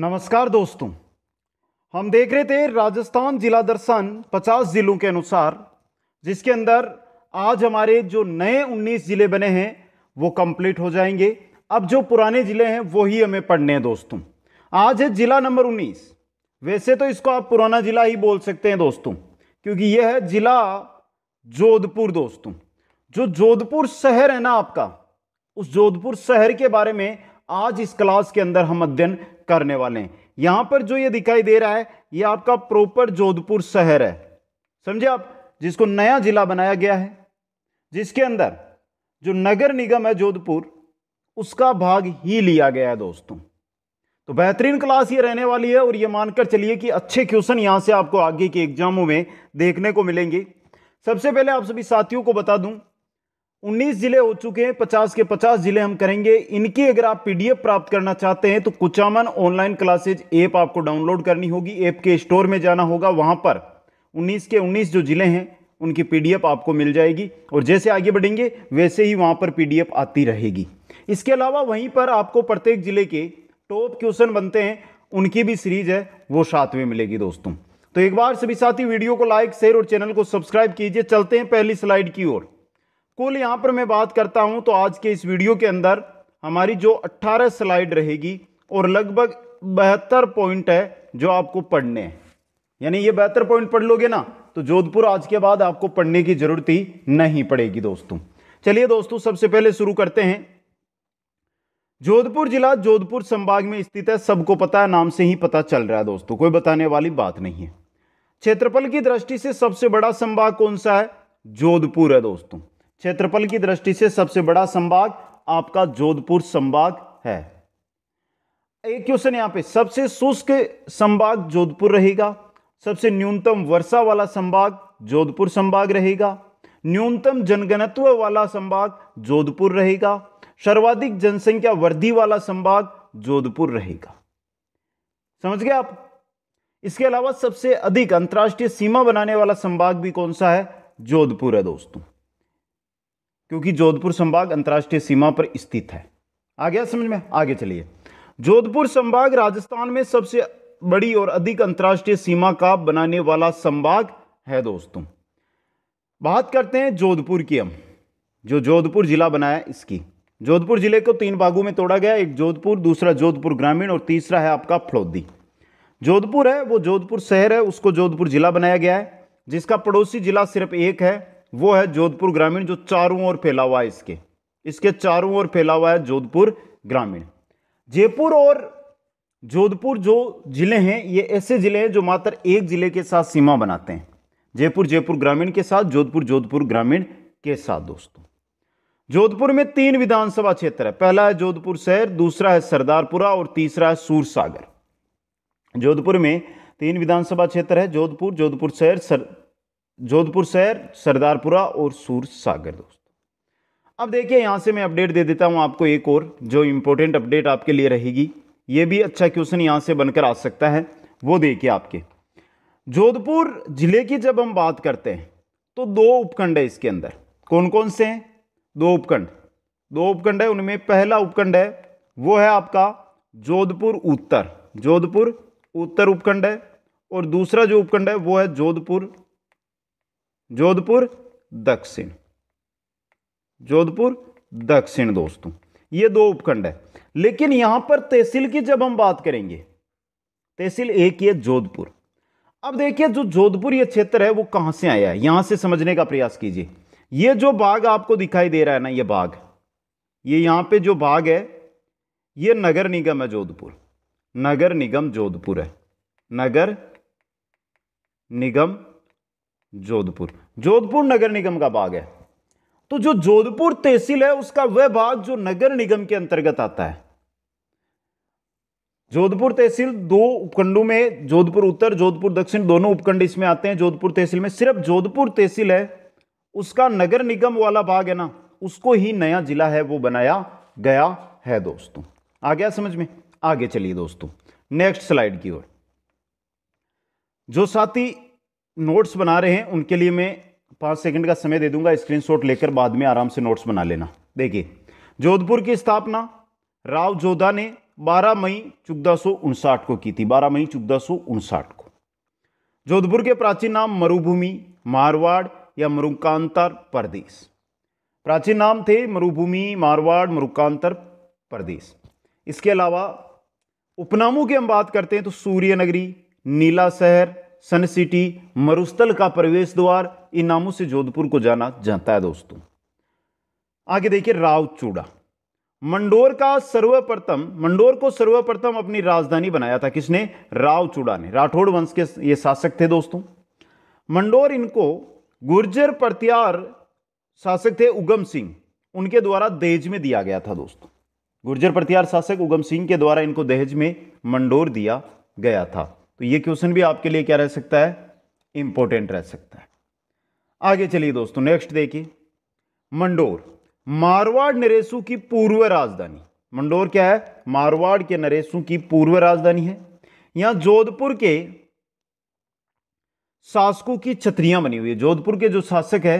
नमस्कार दोस्तों हम देख रहे थे राजस्थान जिला दर्शन 50 जिलों के अनुसार जिसके अंदर आज हमारे जो नए 19 जिले बने हैं वो कंप्लीट हो जाएंगे अब जो पुराने जिले हैं वो ही हमें पढ़ने हैं दोस्तों आज है जिला नंबर 19 वैसे तो इसको आप पुराना जिला ही बोल सकते हैं दोस्तों क्योंकि यह है जिला जोधपुर दोस्तों जो जोधपुर शहर है ना आपका उस जोधपुर शहर के बारे में आज इस क्लास के अंदर हम अध्ययन करने वाले हैं यहां पर जो ये दिखाई दे रहा है ये आपका प्रॉपर जोधपुर शहर है समझे आप जिसको नया जिला बनाया गया है जिसके अंदर जो नगर निगम है जोधपुर उसका भाग ही लिया गया है दोस्तों तो बेहतरीन क्लास ये रहने वाली है और ये मानकर चलिए कि अच्छे क्वेश्चन यहां से आपको आगे के एग्जामों में देखने को मिलेंगे सबसे पहले आप सभी साथियों को बता दूं 19 जिले हो चुके हैं 50 के 50 जिले हम करेंगे इनकी अगर आप पीडीएफ प्राप्त करना चाहते हैं तो कुचामन ऑनलाइन क्लासेज ऐप आपको डाउनलोड करनी होगी ऐप के स्टोर में जाना होगा वहां पर 19 के 19 जो जिले हैं उनकी पीडीएफ आपको मिल जाएगी और जैसे आगे बढ़ेंगे वैसे ही वहां पर पीडीएफ आती रहेगी इसके अलावा वहीं पर आपको प्रत्येक जिले के टॉप क्वेश्चन बनते हैं उनकी भी सीरीज है वो साथ में मिलेगी दोस्तों तो एक बार सभी साथी वीडियो को लाइक शेयर और चैनल को सब्सक्राइब कीजिए चलते हैं पहली स्लाइड की ओर कुल यहां पर मैं बात करता हूं तो आज के इस वीडियो के अंदर हमारी जो 18 स्लाइड रहेगी और लगभग बहत्तर पॉइंट है जो आपको पढ़ने हैं यानी ये बेहतर पॉइंट पढ़ लोगे ना तो जोधपुर आज के बाद आपको पढ़ने की जरूरत ही नहीं पड़ेगी दोस्तों चलिए दोस्तों सबसे पहले शुरू करते हैं जोधपुर जिला जोधपुर संभाग में स्थित है सबको पता है नाम से ही पता चल रहा है दोस्तों कोई बताने वाली बात नहीं है क्षेत्रफल की दृष्टि से सबसे बड़ा संभाग कौन सा है जोधपुर है दोस्तों क्षेत्रफल की दृष्टि से सबसे बड़ा संभाग आपका जोधपुर संभाग है एक क्वेश्चन यहाँ पे सबसे शुष्क संभाग जोधपुर रहेगा सबसे न्यूनतम वर्षा वाला संभाग जोधपुर संभाग रहेगा न्यूनतम जनगणत्व वाला संभाग जोधपुर रहेगा सर्वाधिक जनसंख्या वृद्धि वाला संभाग जोधपुर रहेगा समझ गए आप इसके अलावा सबसे अधिक अंतर्राष्ट्रीय सीमा बनाने वाला संभाग भी कौन सा है जोधपुर है दोस्तों क्योंकि जोधपुर संभाग अंतर्राष्ट्रीय सीमा पर स्थित है आ गया समझ में आगे चलिए जोधपुर संभाग राजस्थान में सबसे बड़ी और अधिक अंतर्राष्ट्रीय सीमा का बनाने वाला संभाग है दोस्तों बात करते हैं जोधपुर की हम जो जोधपुर जिला बनाया इसकी जोधपुर जिले को तीन भागों में तोड़ा गया एक जोधपुर दूसरा जोधपुर ग्रामीण और तीसरा है आपका फलौदी जोधपुर है वो जोधपुर शहर है उसको जोधपुर जिला बनाया गया है जिसका पड़ोसी जिला सिर्फ एक है वो है जोधपुर ग्रामीण जो चारों ओर फैला हुआ है इसके इसके चारों ओर फैला हुआ है जोधपुर ग्रामीण जयपुर और जोधपुर जो जिले हैं ये ऐसे जिले हैं जो मात्र एक जिले के साथ सीमा बनाते हैं जयपुर जयपुर ग्रामीण के साथ जोधपुर जोधपुर ग्रामीण के साथ दोस्तों जोधपुर में तीन विधानसभा क्षेत्र है पहला है जोधपुर शहर दूसरा है सरदारपुरा और तीसरा है सूरसागर जोधपुर में तीन विधानसभा क्षेत्र है जोधपुर जोधपुर शहर सर जोधपुर शहर सरदारपुरा और सूर सागर दोस्तों अब देखिए यहाँ से मैं अपडेट दे देता हूँ आपको एक और जो इम्पोर्टेंट अपडेट आपके लिए रहेगी ये भी अच्छा क्वेश्चन यहाँ से बनकर आ सकता है वो देखिए आपके जोधपुर जिले की जब हम बात करते हैं तो दो उपखंड है इसके अंदर कौन कौन से हैं दो उपखंड दो उपखंड है उनमें पहला उपखंड है वो है आपका जोधपुर उत्तर जोधपुर उत्तर उपखंड है और दूसरा जो उपखंड है वो है जोधपुर जोधपुर दक्षिण जोधपुर दक्षिण दोस्तों ये दो उपखंड है लेकिन यहां पर तहसील की जब हम बात करेंगे तहसील एक ये जोधपुर अब देखिए जो जोधपुर ये क्षेत्र है वो कहां से आया है यहां से समझने का प्रयास कीजिए ये जो बाघ आपको दिखाई दे रहा है ना ये बाघ ये यहां पे जो बाघ है ये नगर निगम है जोधपुर नगर निगम जोधपुर है नगर निगम जोधपुर जोधपुर नगर निगम का भाग है तो जो जोधपुर तहसील है उसका वह भाग जो नगर निगम के अंतर्गत आता है जोधपुर तहसील दो उपखंडों में जोधपुर उत्तर जोधपुर दक्षिण दोनों उपखंड इसमें आते हैं जोधपुर तहसील में सिर्फ जोधपुर तहसील है उसका नगर निगम वाला भाग है ना उसको ही नया जिला है वो बनाया गया है दोस्तों आ गया समझ में आगे चलिए दोस्तों नेक्स्ट स्लाइड की ओर जो साथी नोट्स बना रहे हैं उनके लिए मैं पाँच सेकंड का समय दे दूंगा स्क्रीनशॉट लेकर बाद में आराम से नोट्स बना लेना देखिए जोधपुर की स्थापना राव जोधा ने 12 मई चौदह को की थी 12 मई चौदह को जोधपुर के प्राचीन नाम मरुभूमि मारवाड़ या मरुकांतर प्रदेश प्राचीन नाम थे मरुभूमि मारवाड़ मरुकांतर प्रदेश इसके अलावा उपनामों की हम बात करते हैं तो सूर्य नगरी नीला शहर सन सिटी मरुस्थल का प्रवेश द्वार इन नामों से जोधपुर को जाना जाता है दोस्तों आगे देखिए राव चूड़ा मंडोर का सर्वप्रथम मंडोर को सर्वप्रथम अपनी राजधानी बनाया था किसने राव चूड़ा ने राठौड़ वंश के ये शासक थे दोस्तों मंडोर इनको गुर्जर प्रत्यार शासक थे उगम सिंह उनके द्वारा दहेज में दिया गया था दोस्तों गुर्जर प्रत्यार शासक उगम सिंह के द्वारा इनको दहेज में मंडोर दिया गया था तो ये क्वेश्चन भी आपके लिए क्या रह सकता है इंपॉर्टेंट रह सकता है आगे चलिए दोस्तों नेक्स्ट देखिए मंडोर मारवाड़ नरेशु की पूर्व राजधानी मंडोर क्या है मारवाड़ के नरेशु की पूर्व राजधानी है यहां जोधपुर के शासकों की छत्रियां बनी हुई है जोधपुर के जो शासक है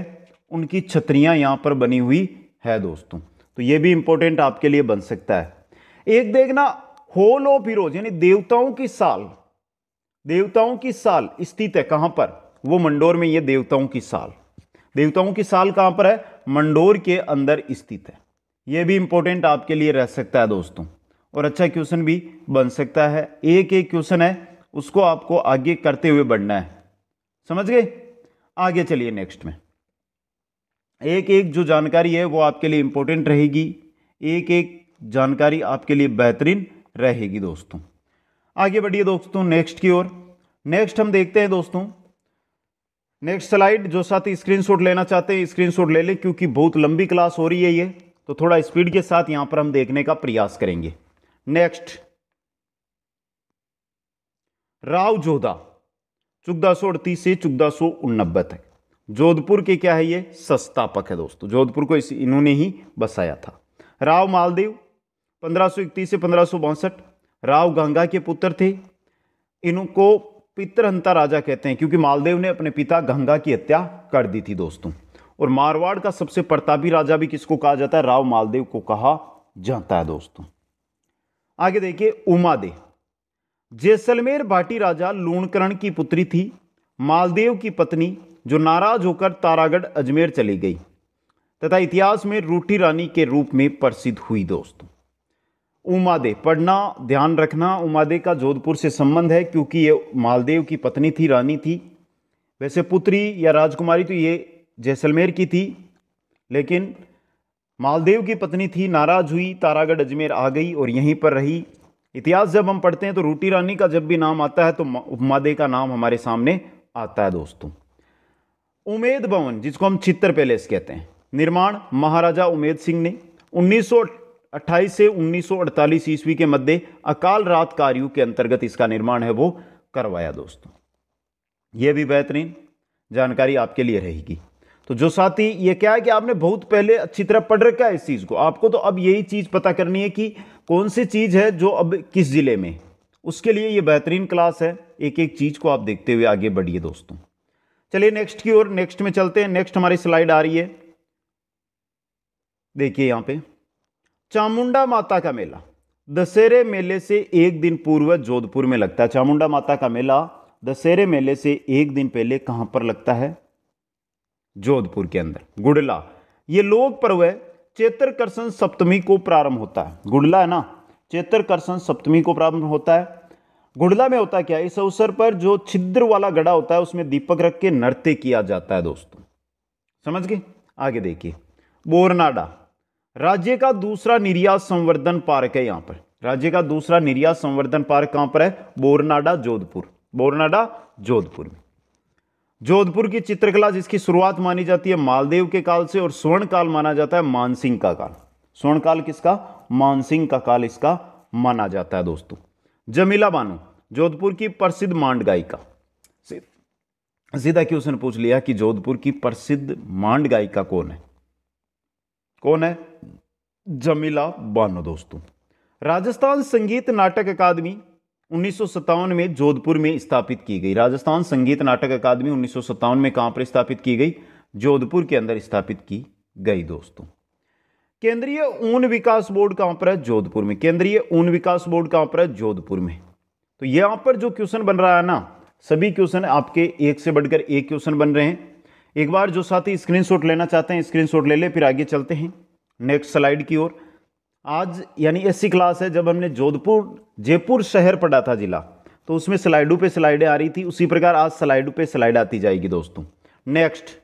उनकी छत्रियां यहां पर बनी हुई है दोस्तों तो ये भी इंपॉर्टेंट आपके लिए बन सकता है एक देखना होल ऑफ हीरोज यानी देवताओं की साल देवताओं की साल स्थित है कहाँ पर वो मंडोर में ये देवताओं की साल देवताओं की साल कहाँ पर है मंडोर के अंदर स्थित है ये भी इंपॉर्टेंट आपके लिए रह सकता है दोस्तों और अच्छा क्वेश्चन भी बन सकता है एक एक क्वेश्चन है उसको आपको आगे करते हुए बढ़ना है समझ गए आगे चलिए नेक्स्ट में एक एक जो जानकारी है वो आपके लिए इंपॉर्टेंट रहेगी एक एक जानकारी आपके लिए बेहतरीन रहेगी दोस्तों आगे बढ़िए दोस्तों नेक्स्ट की ओर नेक्स्ट हम देखते हैं दोस्तों नेक्स्ट स्लाइड जो स्क्रीन स्क्रीनशॉट लेना चाहते हैं स्क्रीनशॉट ले लें क्योंकि बहुत लंबी क्लास हो रही है ये तो थोड़ा स्पीड के साथ यहां पर हम देखने का प्रयास करेंगे नेक्स्ट राव जोधा चौदह सौ अड़तीस से चौदह सौ उन्नबे तक जोधपुर के क्या है ये संस्थापक है दोस्तों जोधपुर को इन्होंने ही बसाया था राव मालदेव पंद्रह सौ इकतीस से पंद्रह सौ बासठ राव गंगा के पुत्र थे इनको पितरहंता राजा कहते हैं क्योंकि मालदेव ने अपने पिता गंगा की हत्या कर दी थी दोस्तों और मारवाड़ का सबसे प्रतापी राजा भी किसको कहा जाता है राव मालदेव को कहा जाता है दोस्तों आगे देखिए उमादे जैसलमेर भाटी राजा लूणकरण की पुत्री थी मालदेव की पत्नी जो नाराज होकर तारागढ़ अजमेर चली गई तथा इतिहास में रूठी रानी के रूप में प्रसिद्ध हुई दोस्तों उमादे पढ़ना ध्यान रखना उमादे का जोधपुर से संबंध है क्योंकि ये मालदेव की पत्नी थी रानी थी वैसे पुत्री या राजकुमारी तो ये जैसलमेर की थी लेकिन मालदेव की पत्नी थी नाराज हुई तारागढ़ अजमेर आ गई और यहीं पर रही इतिहास जब हम पढ़ते हैं तो रूटी रानी का जब भी नाम आता है तो उपमादे का नाम हमारे सामने आता है दोस्तों उमेद भवन जिसको हम चित्तर पैलेस कहते हैं निर्माण महाराजा उमेद सिंह ने उन्नीस अट्ठाईस से 1948 ईस्वी के मध्य अकाल रात कार्यु के अंतर्गत इसका निर्माण है वो करवाया दोस्तों ये भी बेहतरीन जानकारी आपके लिए रहेगी तो जो साथी ये क्या है कि आपने बहुत पहले अच्छी तरह पढ़ रखा है इस चीज़ को आपको तो अब यही चीज़ पता करनी है कि कौन सी चीज़ है जो अब किस ज़िले में उसके लिए ये बेहतरीन क्लास है एक एक चीज़ को आप देखते हुए आगे बढ़िए दोस्तों चलिए नेक्स्ट की ओर नेक्स्ट में चलते हैं नेक्स्ट हमारी स्लाइड आ रही है देखिए यहाँ पे चामुंडा माता का मेला दशहरे मेले से एक दिन पूर्व जोधपुर में लगता है चामुंडा माता का मेला दशहरे मेले से एक दिन पहले कहां पर लगता है जोधपुर के अंदर गुडला ये लोक पर्व है चेतरकर्षण सप्तमी को प्रारंभ होता है गुडला है ना चेतरकर्षण सप्तमी को प्रारंभ होता है गुडला में होता क्या इस अवसर पर जो छिद्र वाला गड़ा होता है उसमें दीपक रख के नृत्य किया जाता है दोस्तों समझ गए आगे देखिए बोरनाडा राज्य का दूसरा निर्यात संवर्धन पार्क है यहाँ पर राज्य का दूसरा निर्यात संवर्धन पार्क कहाँ पर है बोरनाडा जोधपुर बोरनाडा जोधपुर में जोधपुर की चित्रकला जिसकी शुरुआत मानी जाती है मालदेव के काल से और स्वर्ण काल माना जाता है मानसिंह का काल स्वर्ण काल किसका मानसिंह का काल इसका माना जाता है दोस्तों जमीला बानो जोधपुर की प्रसिद्ध मांड गायिका सीधा क्वेश्चन पूछ लिया कि जोधपुर की प्रसिद्ध मांड गायिका कौन है कौन है जमीला बानो दोस्तों राजस्थान संगीत नाटक अकादमी उन्नीस में जोधपुर में स्थापित की गई राजस्थान संगीत नाटक अकादमी उन्नीस में कहां पर स्थापित की गई जोधपुर के अंदर स्थापित की गई दोस्तों केंद्रीय ऊन विकास बोर्ड कहां पर है जोधपुर में केंद्रीय ऊन विकास बोर्ड कहां पर है जोधपुर में तो यहां पर जो क्वेश्चन बन रहा है ना सभी क्वेश्चन आपके एक से बढ़कर एक क्वेश्चन बन रहे हैं एक बार जो साथी स्क्रीनशॉट लेना चाहते हैं स्क्रीनशॉट ले ले फिर आगे चलते हैं नेक्स्ट स्लाइड की ओर आज यानी ऐसी क्लास है जब हमने जोधपुर जयपुर शहर पढ़ा था जिला तो उसमें स्लाइडों पे स्लाइडें आ रही थी उसी प्रकार आज स्लाइडों पे स्लाइड आती जाएगी दोस्तों नेक्स्ट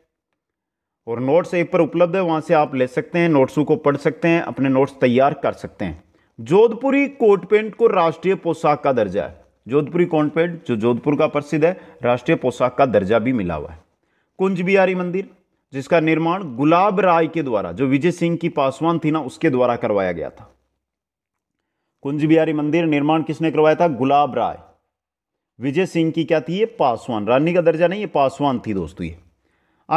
और नोट्स एक पर उपलब्ध है वहाँ से आप ले सकते हैं नोट्सों को पढ़ सकते हैं अपने नोट्स तैयार कर सकते हैं जोधपुरी कोट पेंट को राष्ट्रीय पोशाक का दर्जा है जोधपुरी कोट पेंट जो जोधपुर का प्रसिद्ध है राष्ट्रीय पोशाक का दर्जा भी मिला हुआ है कुंज बिहारी मंदिर जिसका निर्माण गुलाब राय के द्वारा जो विजय सिंह की पासवान थी ना उसके द्वारा करवाया गया था कुंज बिहारी मंदिर निर्माण किसने करवाया था गुलाब राय विजय सिंह की क्या थी ये पासवान रानी का दर्जा नहीं ये पासवान थी दोस्तों ये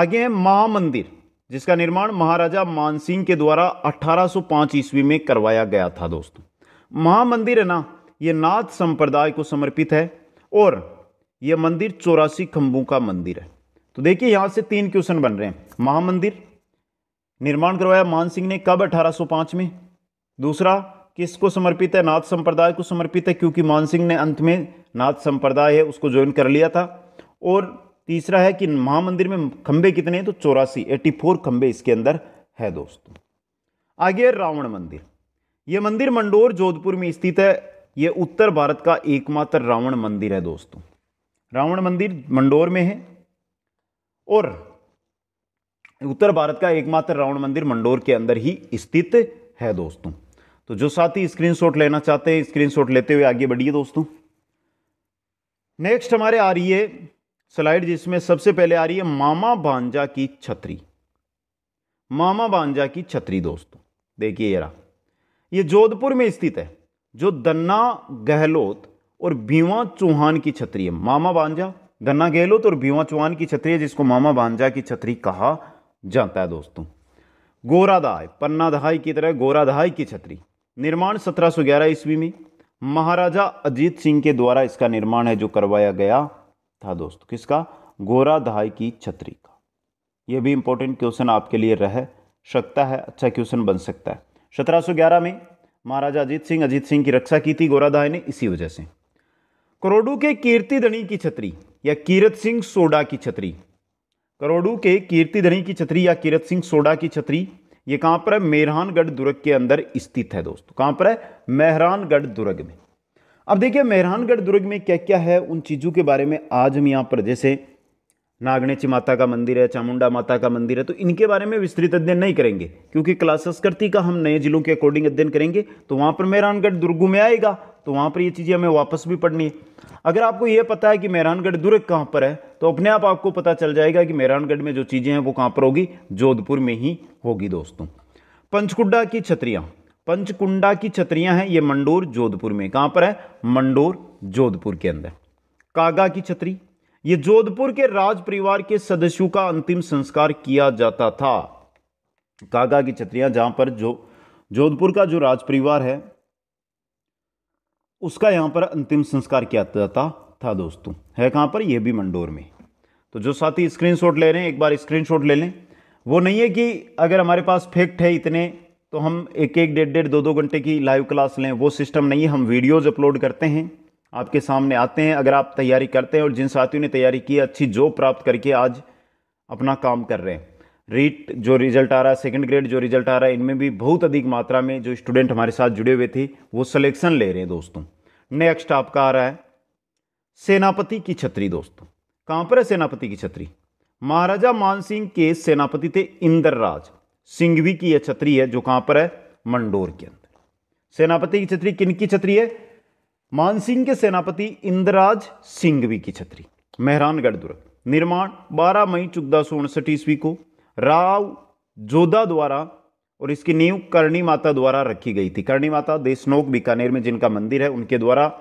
आगे है महामंदिर जिसका निर्माण महाराजा मानसिंह के द्वारा 1805 ईस्वी में करवाया गया था दोस्तों महामंदिर है ना ये नाथ संप्रदाय को समर्पित है और यह मंदिर चौरासी खंभों का मंदिर है तो देखिए यहाँ से तीन क्वेश्चन बन रहे हैं महामंदिर निर्माण करवाया मानसिंह ने कब 1805 में दूसरा किसको समर्पित है नाथ संप्रदाय को समर्पित है क्योंकि मान सिंह ने अंत में नाथ संप्रदाय है उसको ज्वाइन कर लिया था और तीसरा है कि महामंदिर में खंबे कितने हैं तो चौरासी एट्टी फोर खंबे इसके अंदर है दोस्तों आगे रावण मंदिर ये मंदिर मंडोर जोधपुर में स्थित है ये उत्तर भारत का एकमात्र रावण मंदिर है दोस्तों रावण मंदिर मंडोर में है और उत्तर भारत का एकमात्र रावण मंदिर मंडोर के अंदर ही स्थित है दोस्तों तो जो साथी स्क्रीनशॉट लेना चाहते हैं स्क्रीनशॉट लेते हुए आगे बढ़िए दोस्तों नेक्स्ट हमारे आ रही है स्लाइड जिसमें सबसे पहले आ रही है मामा बांजा की छतरी मामा बांजा की छतरी दोस्तों देखिए ये ये जोधपुर में स्थित है जो दन्ना गहलोत और बीवा चौहान की छतरी है मामा बांजा गन्ना गहलोत और भीमा चौहान की छतरी है जिसको मामा भांजा की छतरी कहा जाता है दोस्तों गोरा दहाय पन्ना दहाई की तरह गोरा दहाई की छतरी निर्माण 1711 ईस्वी में महाराजा अजीत सिंह के द्वारा इसका निर्माण है जो करवाया गया था दोस्तों किसका गोरा दहाई की छतरी का यह भी इंपॉर्टेंट क्वेश्चन आपके लिए रह सकता है अच्छा क्वेश्चन बन सकता है 1711 में महाराजा अजीत सिंह अजीत सिंह की रक्षा की थी दहाई ने इसी वजह से करोड़ू के कीर्तिधनी की छतरी या कीरत सिंह सोडा की छतरी करोड़ू के कीर्तिधनी की छतरी या कीरत सिंह सोडा की छतरी ये कहाँ पर है मेहरानगढ़ दुर्ग के अंदर स्थित है दोस्तों कहाँ पर है मेहरानगढ़ दुर्ग में अब देखिए मेहरानगढ़ दुर्ग में क्या क्या है उन चीज़ों के बारे में आज हम यहाँ पर जैसे नागणेची माता का मंदिर है चामुंडा माता का मंदिर है तो इनके बारे में विस्तृत अध्ययन नहीं करेंगे क्योंकि क्लासेस संस्कृति का हम नए जिलों के अकॉर्डिंग अध्ययन करेंगे तो वहाँ पर मेहरानगढ़ दुर्ग में आएगा तो वहाँ पर ये चीज़ें हमें वापस भी पढ़नी है अगर आपको ये पता है कि मेहरानगढ़ दुर्ग कहाँ पर है तो अपने आप आपको पता चल जाएगा कि मेहरानगढ़ में जो चीज़ें हैं वो कहाँ पर होगी जोधपुर में ही होगी दोस्तों पंचकुंडा की छतरियाँ पंचकुंडा की छतरियाँ हैं ये मंडोर जोधपुर में कहाँ पर है मंडोर जोधपुर के अंदर कागा की छतरी ये जोधपुर के राज परिवार के सदस्यों का अंतिम संस्कार किया जाता था कागा की छत्रियां जहां पर जो जोधपुर का जो राज परिवार है उसका यहां पर अंतिम संस्कार किया जाता था दोस्तों है कहां पर यह भी मंडोर में तो जो साथी स्क्रीनशॉट ले रहे हैं एक बार स्क्रीनशॉट ले लें वो नहीं है कि अगर हमारे पास फैक्ट है इतने तो हम एक एक डेढ़ डेढ़ दो दो घंटे की लाइव क्लास लें वो सिस्टम नहीं है हम वीडियोज अपलोड करते हैं आपके सामने आते हैं अगर आप तैयारी करते हैं और जिन साथियों ने तैयारी की अच्छी जॉब प्राप्त करके आज अपना काम कर रहे हैं रीट जो रिजल्ट आ रहा है सेकेंड ग्रेड जो रिजल्ट आ रहा है इनमें भी बहुत अधिक मात्रा में जो स्टूडेंट हमारे साथ जुड़े हुए थे वो सिलेक्शन ले रहे हैं दोस्तों नेक्स्ट आपका आ रहा है सेनापति की छतरी दोस्तों कहाँ पर है सेनापति की छतरी महाराजा मानसिंह के सेनापति थे इंदर राज सिंघवी की यह छतरी है जो कहाँ पर है मंडोर के अंदर सेनापति की छतरी किन की छतरी है मानसिंह के सेनापति इंदिराज सिंघवी की छतरी मेहरानगढ़ दुर्ग निर्माण 12 मई चौदह सौ उनसठ ईस्वी को राव जोधा द्वारा और इसकी नींव करणी माता द्वारा रखी गई थी करणी माता देशनोक बीकानेर में जिनका मंदिर है उनके द्वारा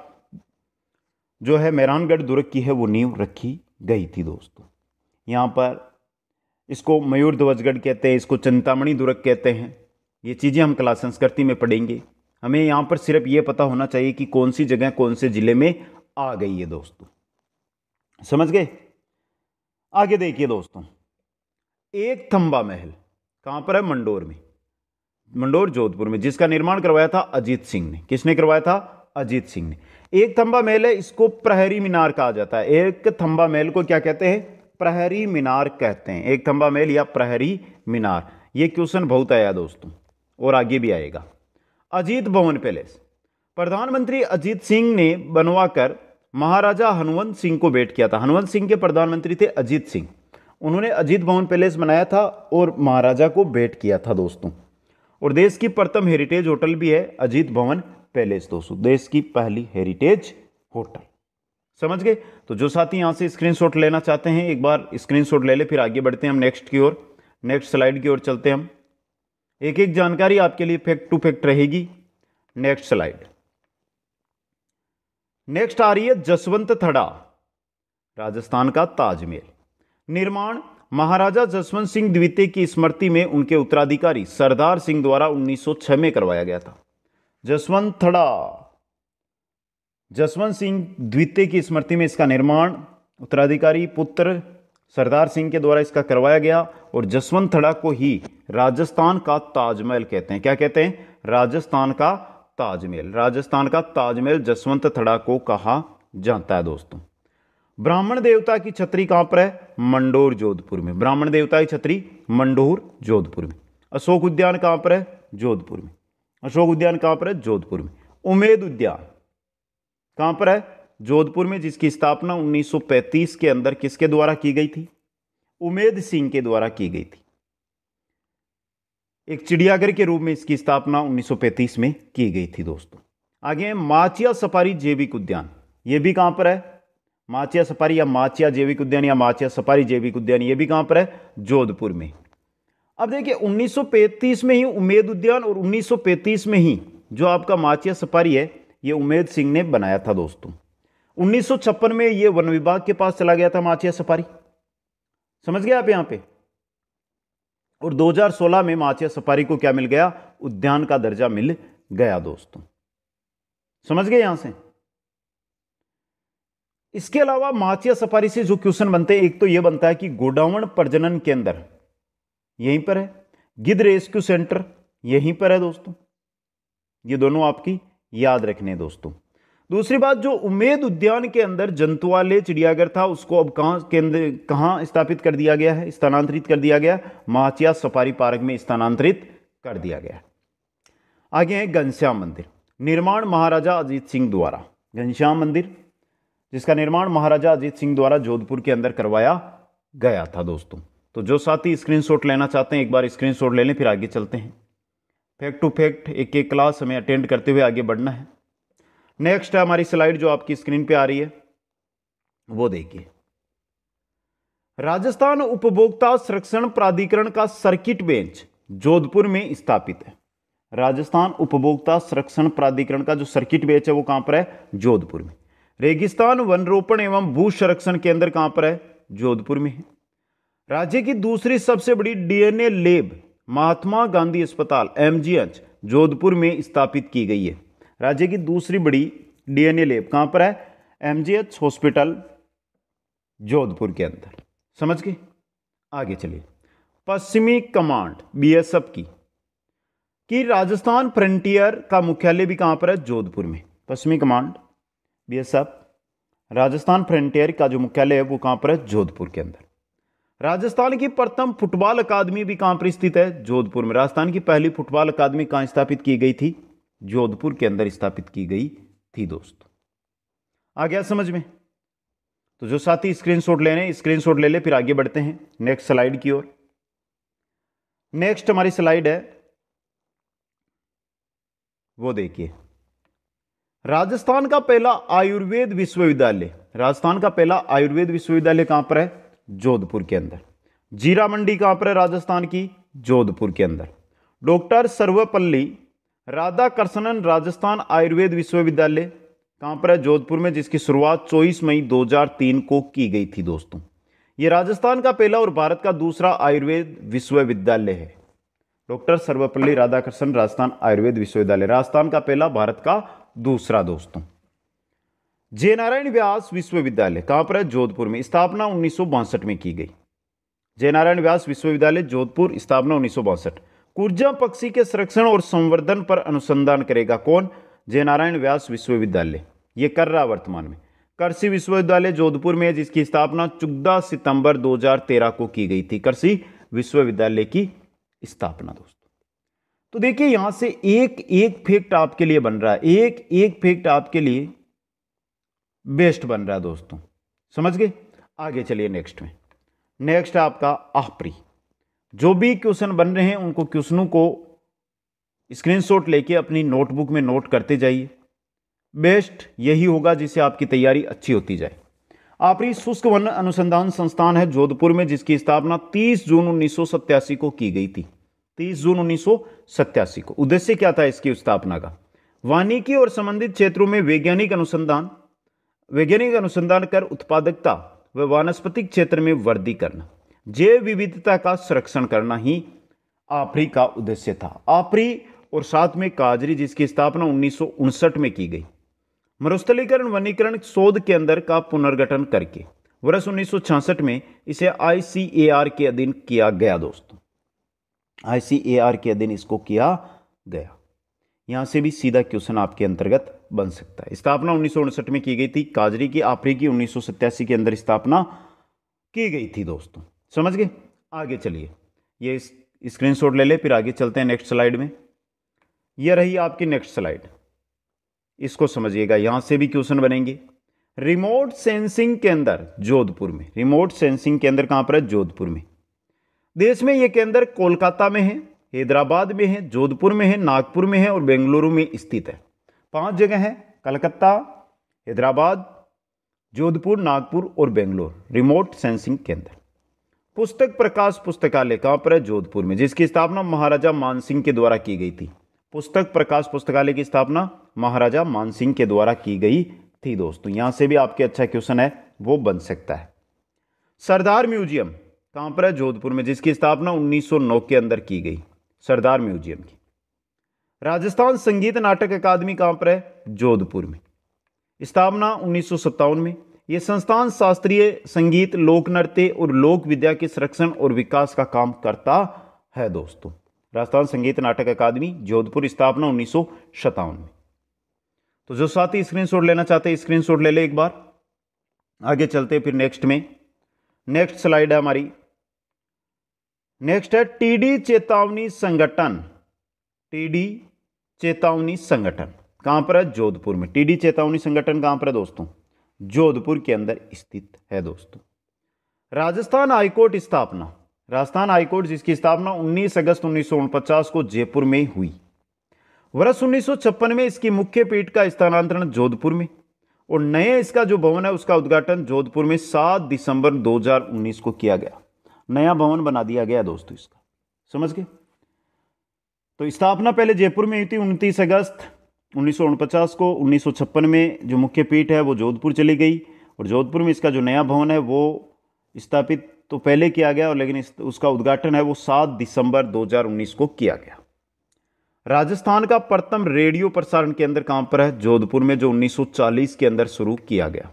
जो है मेहरानगढ़ दुर्ग की है वो नींव रखी गई थी दोस्तों यहाँ पर इसको मयूर ध्वजगढ़ कहते हैं इसको चिंतामणि दुर्ग कहते हैं ये चीज़ें हम कला संस्कृति में पढ़ेंगे हमें यहाँ पर सिर्फ ये पता होना चाहिए कि कौन सी जगह कौन से ज़िले में आ गई है दोस्तों समझ गए आगे देखिए दोस्तों एक थम्बा महल कहाँ पर है मंडोर में मंडोर जोधपुर में जिसका निर्माण करवाया था अजीत सिंह ने किसने करवाया था अजीत सिंह ने एक थम्बा महल है इसको प्रहरी मीनार कहा जाता है एक थम्बा महल को क्या कहते हैं प्रहरी मीनार कहते हैं एक थम्बा महल या प्रहरी मीनार ये क्वेश्चन बहुत आया दोस्तों और आगे भी आएगा अजीत भवन पैलेस प्रधानमंत्री अजीत सिंह ने बनवाकर महाराजा हनुवंत सिंह को भेंट किया था हनुवंत सिंह के प्रधानमंत्री थे अजीत सिंह उन्होंने अजीत भवन पैलेस बनाया था और महाराजा को भेंट किया था दोस्तों और देश की प्रथम हेरिटेज होटल भी है अजीत भवन पैलेस दोस्तों देश की पहली हेरिटेज होटल समझ गए तो जो साथी यहाँ से स्क्रीनशॉट लेना चाहते हैं एक बार स्क्रीनशॉट ले ले फिर आगे बढ़ते हैं हम नेक्स्ट की ओर नेक्स्ट स्लाइड की ओर चलते हैं हम एक एक जानकारी आपके लिए फैक्ट टू फैक्ट रहेगी नेक्स्ट स्लाइड नेक्स्ट आ रही है जसवंत थड़ा राजस्थान का ताजमहल निर्माण महाराजा जसवंत सिंह द्वितीय की स्मृति में उनके उत्तराधिकारी सरदार सिंह द्वारा 1906 में करवाया गया था जसवंत थड़ा जसवंत सिंह द्वितीय की स्मृति में इसका निर्माण उत्तराधिकारी पुत्र सरदार सिंह के द्वारा इसका करवाया गया और जसवंत थड़ा को ही राजस्थान का ताजमहल कहते हैं क्या कहते हैं राजस्थान का ताजमहल राजस्थान का ताजमहल जसवंत थड़ा को कहा जाता है दोस्तों ब्राह्मण देवता की छतरी कहां पर है मंडोर जोधपुर में ब्राह्मण देवता की छतरी मंडोर जोधपुर में अशोक उद्यान कहां पर है जोधपुर में अशोक उद्यान कहां पर है जोधपुर में उमेद उद्यान कहां पर है जोधपुर में जिसकी स्थापना 1935 के अंदर किसके द्वारा की गई थी उमेद सिंह के द्वारा की गई थी एक चिड़ियाघर के रूप में इसकी स्थापना 1935 में की गई थी दोस्तों आगे माचिया सफारी जैविक उद्यान ये भी कहां पर है माचिया सफारी या माचिया जैविक उद्यान या माचिया सफारी जैविक उद्यान ये भी कहां पर है जोधपुर में अब देखिए 1935 में ही उमेद उद्यान और 1935 में ही जो आपका माचिया सफारी है ये उमेद सिंह ने बनाया था दोस्तों उन्नीस में ये वन विभाग के पास चला गया था माचिया सफारी समझ गए आप यहां पे और 2016 में माचिया सफारी को क्या मिल गया उद्यान का दर्जा मिल गया दोस्तों समझ गए यहां से इसके अलावा माचिया सफारी से जो क्वेश्चन बनते हैं एक तो यह बनता है कि गोडावण प्रजनन केंद्र यहीं पर है गिद रेस्क्यू सेंटर यहीं पर है दोस्तों ये दोनों आपकी याद रखने दोस्तों दूसरी बात जो उमेद उद्यान के अंदर जंतुआले चिड़ियाघर था उसको अब कहाँ केंद्र कहाँ स्थापित कर दिया गया है स्थानांतरित कर दिया गया माचिया सफारी पार्क में स्थानांतरित कर दिया गया आगे है घनश्याम मंदिर निर्माण महाराजा अजीत सिंह द्वारा घनश्याम मंदिर जिसका निर्माण महाराजा अजीत सिंह द्वारा जोधपुर के अंदर करवाया गया था दोस्तों तो जो साथी स्क्रीनशॉट लेना चाहते हैं एक बार स्क्रीनशॉट ले लें फिर आगे चलते हैं फैक्ट टू फैक्ट एक एक क्लास हमें अटेंड करते हुए आगे बढ़ना है नेक्स्ट है हमारी स्लाइड जो आपकी स्क्रीन पे आ रही है वो देखिए राजस्थान उपभोक्ता संरक्षण प्राधिकरण का सर्किट बेंच जोधपुर में स्थापित है राजस्थान उपभोक्ता संरक्षण प्राधिकरण का जो सर्किट बेंच है वो कहां पर है जोधपुर में रेगिस्तान वनरोपण एवं भू संरक्षण केंद्र कहां पर है जोधपुर में है राज्य की दूसरी सबसे बड़ी डीएनए लेब महात्मा गांधी अस्पताल एमजीएच जोधपुर में स्थापित की गई है राज्य की दूसरी बड़ी डीएनए लैब कहां पर है एमजीएच हॉस्पिटल जोधपुर के अंदर समझ के आगे चलिए पश्चिमी कमांड बीएसएफ की कि राजस्थान फ्रंटियर का मुख्यालय भी कहां पर है जोधपुर में पश्चिमी कमांड बीएसएफ राजस्थान फ्रंटियर का जो मुख्यालय है वो कहां पर है जोधपुर के अंदर राजस्थान की प्रथम फुटबॉल अकादमी भी कहां पर स्थित है जोधपुर में राजस्थान की पहली फुटबॉल अकादमी कहां स्थापित की गई थी जोधपुर के अंदर स्थापित की गई थी दोस्त आ गया समझ में तो जो साथी स्क्रीनशॉट ले रहे हैं स्क्रीन ले ले फिर आगे बढ़ते हैं नेक्स्ट स्लाइड की ओर नेक्स्ट हमारी स्लाइड है वो देखिए राजस्थान का पहला आयुर्वेद विश्वविद्यालय राजस्थान का पहला आयुर्वेद विश्वविद्यालय कहां पर है जोधपुर के अंदर जीरा मंडी कहां पर है राजस्थान की जोधपुर के अंदर डॉक्टर सर्वपल्ली राधा कृष्णन राजस्थान आयुर्वेद विश्वविद्यालय कहाँ पर है जोधपुर में जिसकी शुरुआत 24 मई 2003 को की गई थी दोस्तों ये राजस्थान का पहला और भारत का दूसरा आयुर्वेद विश्वविद्यालय है डॉक्टर सर्वपल्ली राधाकृष्णन राजस्थान आयुर्वेद विश्वविद्यालय राजस्थान का पहला भारत का दूसरा दोस्तों जय नारायण व्यास विश्वविद्यालय कहाँ पर है जोधपुर में स्थापना उन्नीस में की गई जय नारायण व्यास विश्वविद्यालय जोधपुर स्थापना उन्नीस कुर्जा पक्षी के संरक्षण और संवर्धन पर अनुसंधान करेगा कौन जयनारायण व्यास विश्वविद्यालय ये कर रहा वर्तमान में कृषि विश्वविद्यालय जोधपुर में जिसकी स्थापना चौदह सितंबर 2013 को की गई थी कृषि विश्वविद्यालय की स्थापना दोस्तों तो देखिए यहां से एक एक फेक्ट आपके लिए बन रहा है एक एक फेक्ट आपके लिए बेस्ट बन रहा है दोस्तों समझ गए आगे चलिए नेक्स्ट में नेक्स्ट आपका आफरी जो भी क्वेश्चन बन रहे हैं उनको क्वेश्चनों को स्क्रीनशॉट लेके अपनी नोटबुक में नोट करते जाइए बेस्ट यही होगा जिससे आपकी तैयारी अच्छी होती जाए आपरी शुष्क वन अनुसंधान संस्थान है जोधपुर में जिसकी स्थापना 30 जून उन्नीस को की गई थी 30 जून उन्नीस को उद्देश्य क्या था इसकी स्थापना का वानिकी और संबंधित क्षेत्रों में वैज्ञानिक अनुसंधान वैज्ञानिक अनुसंधान कर उत्पादकता व वानस्पतिक क्षेत्र में वृद्धि करना जैव विविधता का संरक्षण करना ही आपरी का उद्देश्य था आपरी और साथ में काजरी जिसकी स्थापना उन्नीस में की गई मरुस्थलीकरण वनीकरण शोध के अंदर का पुनर्गठन करके वर्ष उन्नीस में इसे आईसीएआर के अधीन किया गया दोस्तों आईसीएआर के अधीन इसको किया गया यहां से भी सीधा क्वेश्चन आपके अंतर्गत बन सकता है स्थापना उन्नीस में की गई थी काजरी की आफरी की उन्नीस के अंदर स्थापना की गई थी दोस्तों समझ गए आगे चलिए ये स्क्रीनशॉट ले ले फिर आगे चलते हैं नेक्स्ट स्लाइड में यह रही आपकी नेक्स्ट स्लाइड इसको समझिएगा यहाँ से भी क्वेश्चन बनेंगे रिमोट सेंसिंग के अंदर जोधपुर में रिमोट सेंसिंग के अंदर कहाँ पर है जोधपुर में देश में ये केंद्र कोलकाता में है हैदराबाद में है जोधपुर में है नागपुर में है और बेंगलुरु में स्थित है पांच जगह है कलकत्ता हैदराबाद जोधपुर नागपुर और बेंगलुरु रिमोट सेंसिंग केंद्र पुस्तक प्रकाश पुस्तकालय कहाँ पर है जोधपुर में जिसकी स्थापना महाराजा मानसिंह के द्वारा की गई थी पुस्तक प्रकाश पुस्तकालय की स्थापना महाराजा मानसिंह के द्वारा की गई थी दोस्तों यहाँ से भी आपके अच्छा क्वेश्चन है वो बन सकता है सरदार म्यूजियम कहाँ पर है जोधपुर में जिसकी स्थापना 1909 के अंदर की गई सरदार म्यूजियम की राजस्थान संगीत नाटक अकादमी कहाँ पर है जोधपुर में स्थापना उन्नीस में ये संस्थान शास्त्रीय संगीत लोक नृत्य और लोक विद्या के संरक्षण और विकास का काम करता है दोस्तों राजस्थान संगीत नाटक अकादमी जोधपुर स्थापना उन्नीस में तो जो साथी स्क्रीनशॉट लेना चाहते हैं स्क्रीनशॉट ले ले एक बार आगे चलते फिर नेक्स्ट में नेक्स्ट स्लाइड है हमारी नेक्स्ट है टीडी चेतावनी संगठन टीडी चेतावनी संगठन कहां पर है जोधपुर में टीडी चेतावनी संगठन कहां पर है दोस्तों जोधपुर के अंदर स्थित है दोस्तों राजस्थान हाईकोर्ट स्थापना राजस्थान हाईकोर्ट जिसकी स्थापना 19 अगस्त उन्नीस को जयपुर में हुई वर्ष उन्नीस में इसकी मुख्य पीठ का स्थानांतरण जोधपुर में और नए इसका जो भवन है उसका उद्घाटन जोधपुर में 7 दिसंबर 2019 को किया गया नया भवन बना दिया गया दोस्तों इसका समझ गए तो स्थापना पहले जयपुर में हुई थी उनतीस अगस्त उन्नीस को उन्नीस में जो मुख्य पीठ है वो जोधपुर चली गई और जोधपुर में इसका जो नया भवन है वो स्थापित तो पहले किया गया और लेकिन इस, उसका उद्घाटन है वो 7 दिसंबर 2019 को किया गया राजस्थान का प्रथम रेडियो प्रसारण केंद्र कहाँ पर है जोधपुर में जो 1940 के अंदर शुरू किया गया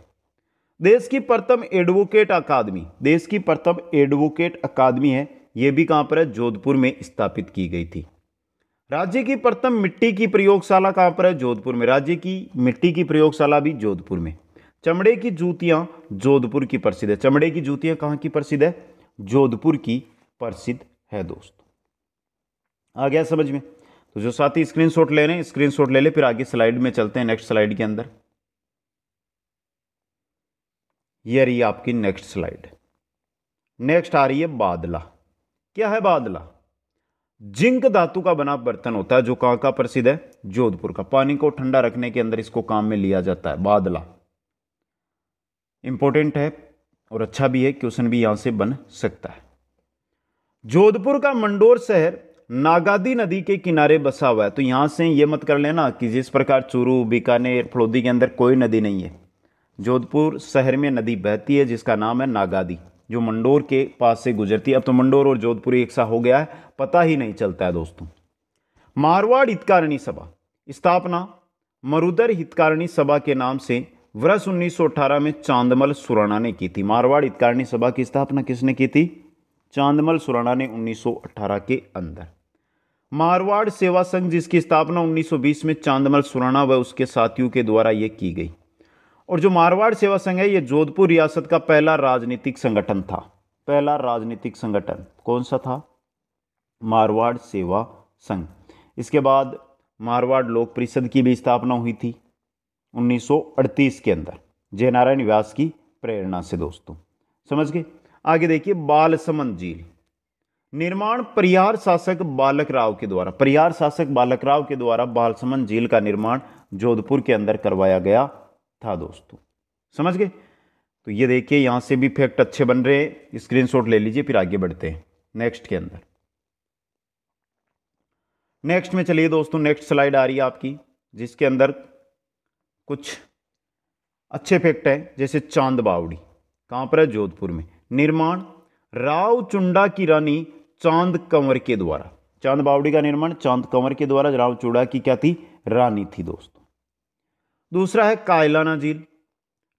देश की प्रथम एडवोकेट अकादमी देश की प्रथम एडवोकेट अकादमी है ये भी कहां पर है जोधपुर में स्थापित की गई थी राज्य की प्रथम मिट्टी की प्रयोगशाला कहाँ पर है जोधपुर में राज्य की मिट्टी की प्रयोगशाला भी जोधपुर में चमड़े की जूतियाँ जोधपुर की प्रसिद्ध है चमड़े की जूतियाँ कहाँ की प्रसिद्ध है जोधपुर की प्रसिद्ध है दोस्तों आ गया समझ में तो जो साथी स्क्रीनशॉट ले रहे हैं स्क्रीनशॉट ले ले फिर आगे स्लाइड में चलते हैं नेक्स्ट स्लाइड के अंदर ये रही आपकी नेक्स्ट स्लाइड नेक्स्ट आ रही है बादला क्या है बादला जिंक धातु का बना बर्तन होता है जो कहां का प्रसिद्ध है जोधपुर का पानी को ठंडा रखने के अंदर इसको काम में लिया जाता है बादला इंपॉर्टेंट है और अच्छा भी है क्वेश्चन भी यहां से बन सकता है जोधपुर का मंडोर शहर नागादी नदी के किनारे बसा हुआ है तो यहां से यह मत कर लेना कि जिस प्रकार चूरू बीकानेर फलोदी के अंदर कोई नदी नहीं है जोधपुर शहर में नदी बहती है जिसका नाम है नागादी जो मंडोर के पास से गुजरती है अब तो मंडोर और जोधपुरी एक सा हो गया है पता ही नहीं चलता है दोस्तों मारवाड़ हितकारिणी सभा स्थापना मरुदर हितकारिणी सभा के नाम से वर्ष 1918 में चांदमल सुराना ने की थी मारवाड़ हितकारिणी सभा की स्थापना किसने की थी चांदमल सुराना ने 1918 के अंदर मारवाड़ सेवा संघ जिसकी स्थापना 1920 में चांदमल सुराना व उसके साथियों के द्वारा ये की गई और जो मारवाड़ सेवा संघ है ये जोधपुर रियासत का पहला राजनीतिक संगठन था पहला राजनीतिक संगठन कौन सा था मारवाड़ सेवा संघ इसके बाद मारवाड़ लोक परिषद की भी स्थापना हुई थी 1938 के अंदर जय नारायण व्यास की प्रेरणा से दोस्तों समझ गए आगे देखिए बाल झील निर्माण परिहार शासक बालक राव के द्वारा परिहार शासक बालक राव के द्वारा बालसमन झील का निर्माण जोधपुर के अंदर करवाया गया था दोस्तों समझ गए तो ये देखिए यहाँ से भी फैक्ट अच्छे बन रहे हैं स्क्रीनशॉट ले लीजिए फिर आगे बढ़ते हैं नेक्स्ट के अंदर नेक्स्ट में चलिए दोस्तों नेक्स्ट स्लाइड आ रही है आपकी जिसके अंदर कुछ अच्छे फैक्ट हैं जैसे चांद बावड़ी कहाँ पर है जोधपुर में निर्माण राव चुंडा की रानी चांद कंवर के द्वारा चांद बावड़ी का निर्माण चांद कंवर के द्वारा राव चुंडा की क्या थी रानी थी दोस्तों दूसरा है कायलाना झील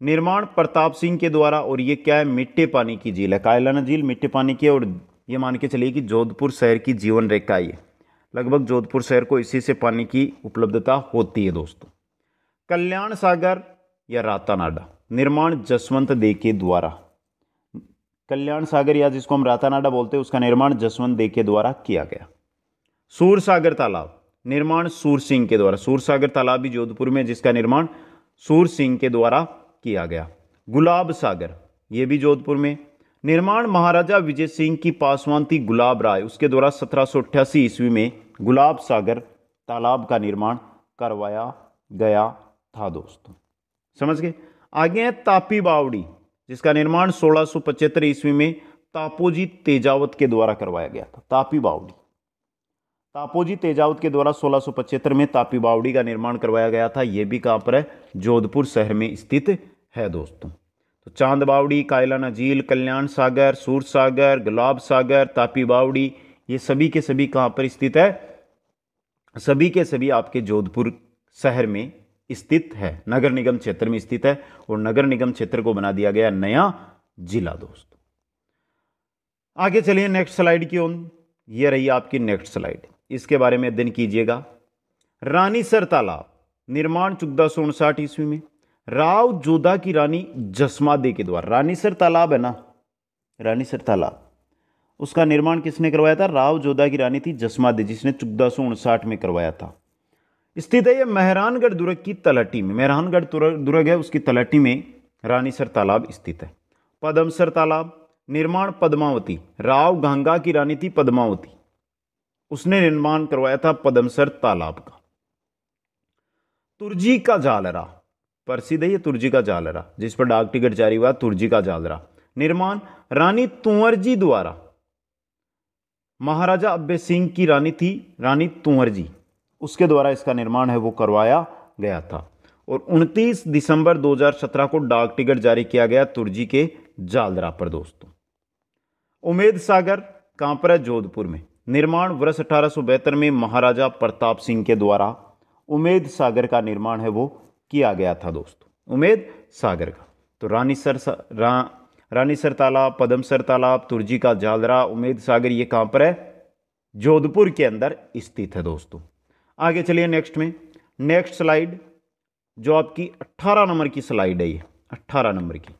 निर्माण प्रताप सिंह के द्वारा और ये क्या है मिट्टे पानी की झील है कायलाना झील मिट्टे पानी की और ये मान के चलिए कि जोधपुर शहर की जीवन रेखा ये लगभग जोधपुर शहर को इसी से पानी की उपलब्धता होती है दोस्तों कल्याण सागर या रातानाडा निर्माण जसवंत दे के द्वारा कल्याण सागर या जिसको हम रातानाडा बोलते हैं उसका निर्माण जसवंत दे के द्वारा किया गया सूर सागर तालाब निर्माण सूर सिंह के द्वारा सूरसागर तालाब भी जोधपुर में जिसका निर्माण सूर सिंह के द्वारा किया गया गुलाब सागर ये भी जोधपुर में निर्माण महाराजा विजय सिंह की पासवान थी गुलाब राय उसके द्वारा सत्रह ईस्वी में गुलाब सागर तालाब का निर्माण करवाया गया था दोस्तों समझ गए आगे है तापी बावड़ी जिसका निर्माण सोलह ईस्वी में तापोजी तेजावत के द्वारा करवाया गया था तापी बावड़ी तापोजी तेजावत के द्वारा सोलह में तापी बावड़ी का निर्माण करवाया गया था ये भी कहाँ पर है जोधपुर शहर में स्थित है दोस्तों तो चांद बावड़ी कायलाना झील कल्याण सागर सूर सागर गुलाब सागर तापी बावड़ी ये सभी के सभी कहाँ पर स्थित है सभी के सभी आपके जोधपुर शहर में स्थित है नगर निगम क्षेत्र में स्थित है और नगर निगम क्षेत्र को बना दिया गया नया जिला दोस्तों आगे चलिए नेक्स्ट स्लाइड की ओर यह रही आपकी नेक्स्ट स्लाइड इसके बारे में अध्ययन कीजिएगा रानी सर तालाब निर्माण चौदह सौ उनसाठ ईस्वी में राव जोधा की रानी जसमादे के द्वारा रानी सर तालाब है ना रानी सर तालाब उसका निर्माण किसने करवाया था राव जोधा की रानी थी जसमादे जिसने चौदह सौ उनसाठ में करवाया था स्थित है यह मेहरानगढ़ दुर्ग की तलहटी में मेहरानगढ़ दुर्ग है उसकी तलहटी में रानी सर तालाब स्थित है पदमसर तालाब निर्माण पद्मावती राव गंगा की रानी थी पद्मावती उसने निर्माण करवाया था पदमसर तालाब का तुर्जी का जालरा प्रसिद्ध है ये तुर्जी का जालरा जिस पर डाक टिकट जारी हुआ तुर्जी का जालरा निर्माण रानी तुंवर जी द्वारा महाराजा अब्बे सिंह की रानी थी रानी तुंवर जी उसके द्वारा इसका निर्माण है वो करवाया गया था और 29 दिसंबर 2017 को डाक टिकट जारी किया गया तुर्जी के जालरा पर दोस्तों उमेद सागर कहां पर है जोधपुर में निर्माण वर्ष अठारह में महाराजा प्रताप सिंह के द्वारा उमेद सागर का निर्माण है वो किया गया था दोस्तों उमेद सागर का तो रानी सर रा, रानी सर तालाब पदम सर तालाब तुर्जी का जालरा उमेद सागर ये कहाँ पर है जोधपुर के अंदर स्थित है दोस्तों आगे चलिए नेक्स्ट में नेक्स्ट स्लाइड जो आपकी 18 नंबर की स्लाइड है ये 18 नंबर की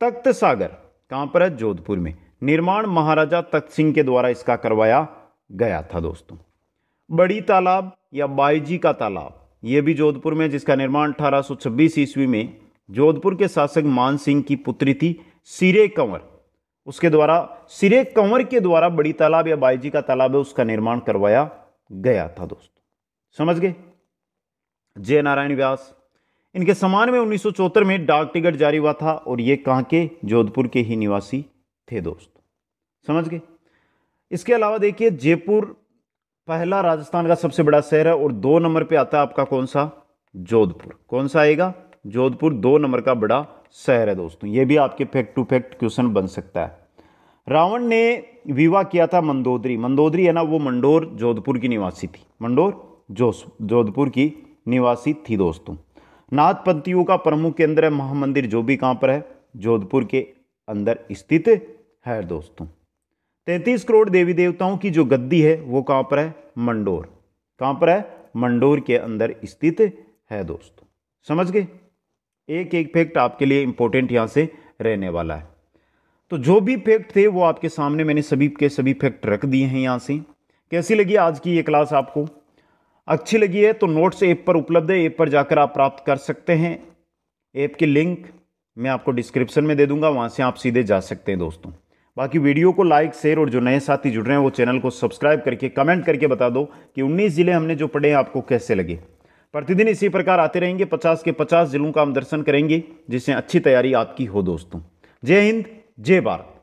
तख्त सागर कहाँ पर है जोधपुर में निर्माण महाराजा तख्त सिंह के द्वारा इसका करवाया गया था दोस्तों बड़ी तालाब या बाईजी का तालाब यह भी जोधपुर में जिसका निर्माण 1826 ईस्वी में जोधपुर के शासक मान सिंह की पुत्री थी सिरे कंवर उसके द्वारा सिरे कंवर के द्वारा बड़ी तालाब या बाईजी का तालाब है उसका निर्माण करवाया गया था दोस्तों समझ गए जय नारायण व्यास इनके समान में उन्नीस में डाक टिकट जारी हुआ था और ये कहाँ के जोधपुर के ही निवासी थे दोस्त समझ गए इसके अलावा देखिए जयपुर पहला राजस्थान का सबसे बड़ा शहर है और दो नंबर पे आता है आपका कौन सा जोधपुर कौन सा आएगा जोधपुर दो नंबर का बड़ा शहर है दोस्तों ये भी आपके फैक्ट टू फैक्ट क्वेश्चन बन सकता है रावण ने विवाह किया था मंदोदरी मंदोदरी है ना वो मंडोर जोधपुर की निवासी थी मंडोर जोस जोधपुर की निवासी थी दोस्तों नाथपंथियों का प्रमुख केंद्र है महामंदिर जो भी कहाँ पर है जोधपुर के अंदर स्थित है दोस्तों तैंतीस करोड़ देवी देवताओं की जो गद्दी है वो कहाँ पर है मंडोर कहाँ पर है मंडोर के अंदर स्थित है दोस्तों समझ गए एक एक फैक्ट आपके लिए इंपॉर्टेंट यहाँ से रहने वाला है तो जो भी फैक्ट थे वो आपके सामने मैंने सभी के सभी फैक्ट रख दिए हैं यहाँ से कैसी लगी आज की ये क्लास आपको अच्छी लगी है तो नोट्स ऐप पर उपलब्ध है ऐप पर जाकर आप प्राप्त कर सकते हैं ऐप की लिंक मैं आपको डिस्क्रिप्शन में दे दूंगा वहाँ से आप सीधे जा सकते हैं दोस्तों बाकी वीडियो को लाइक शेयर और जो नए साथी जुड़ रहे हैं वो चैनल को सब्सक्राइब करके कमेंट करके बता दो कि 19 ज़िले हमने जो पढ़े आपको कैसे लगे प्रतिदिन इसी प्रकार आते रहेंगे 50 के 50 ज़िलों का हम दर्शन करेंगे जिससे अच्छी तैयारी आपकी हो दोस्तों जय हिंद जय भारत